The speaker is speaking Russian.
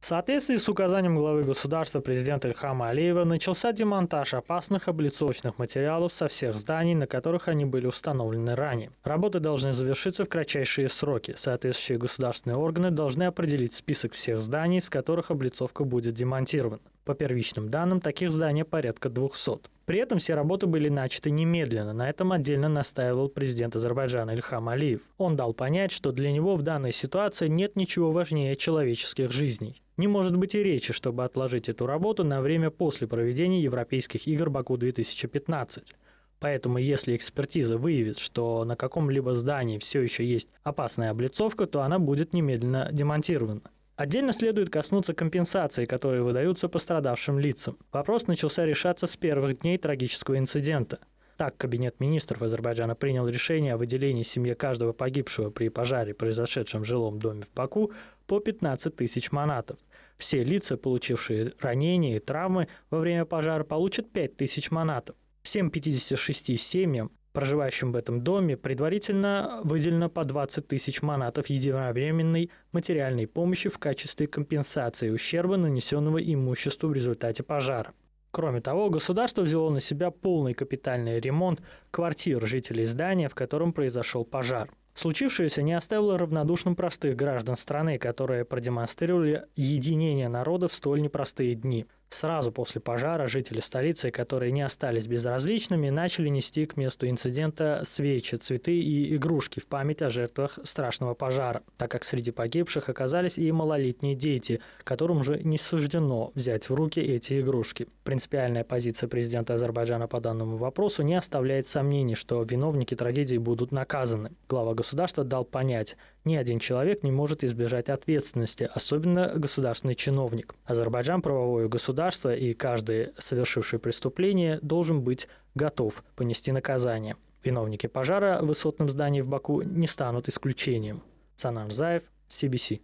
В соответствии с указанием главы государства президента Ильхама Алиева начался демонтаж опасных облицовочных материалов со всех зданий, на которых они были установлены ранее. Работы должны завершиться в кратчайшие сроки. Соответствующие государственные органы должны определить список всех зданий, с которых облицовка будет демонтирована. По первичным данным, таких зданий порядка 200. При этом все работы были начаты немедленно. На этом отдельно настаивал президент Азербайджана Ильхам Алиев. Он дал понять, что для него в данной ситуации нет ничего важнее человеческих жизней. Не может быть и речи, чтобы отложить эту работу на время после проведения Европейских игр Баку-2015. Поэтому если экспертиза выявит, что на каком-либо здании все еще есть опасная облицовка, то она будет немедленно демонтирована. Отдельно следует коснуться компенсаций, которые выдаются пострадавшим лицам. Вопрос начался решаться с первых дней трагического инцидента. Так, Кабинет министров Азербайджана принял решение о выделении семье каждого погибшего при пожаре, произошедшем в жилом доме в Баку, по 15 тысяч манатов. Все лица, получившие ранения и травмы во время пожара, получат 5 тысяч манатов. Всем 56 семьям проживающим в этом доме, предварительно выделено по 20 тысяч манатов единовременной материальной помощи в качестве компенсации ущерба, нанесенного имуществу в результате пожара. Кроме того, государство взяло на себя полный капитальный ремонт квартир жителей здания, в котором произошел пожар. Случившееся не оставило равнодушным простых граждан страны, которые продемонстрировали единение народа в столь непростые дни – Сразу после пожара жители столицы, которые не остались безразличными, начали нести к месту инцидента свечи, цветы и игрушки в память о жертвах страшного пожара, так как среди погибших оказались и малолетние дети, которым же не суждено взять в руки эти игрушки. Принципиальная позиция президента Азербайджана по данному вопросу не оставляет сомнений, что виновники трагедии будут наказаны. Глава государства дал понять, ни один человек не может избежать ответственности, особенно государственный чиновник. Азербайджан – правовое государство, и каждый, совершивший преступление, должен быть готов понести наказание. Виновники пожара в высотном здании в Баку не станут исключением. Санам Заев, CBC.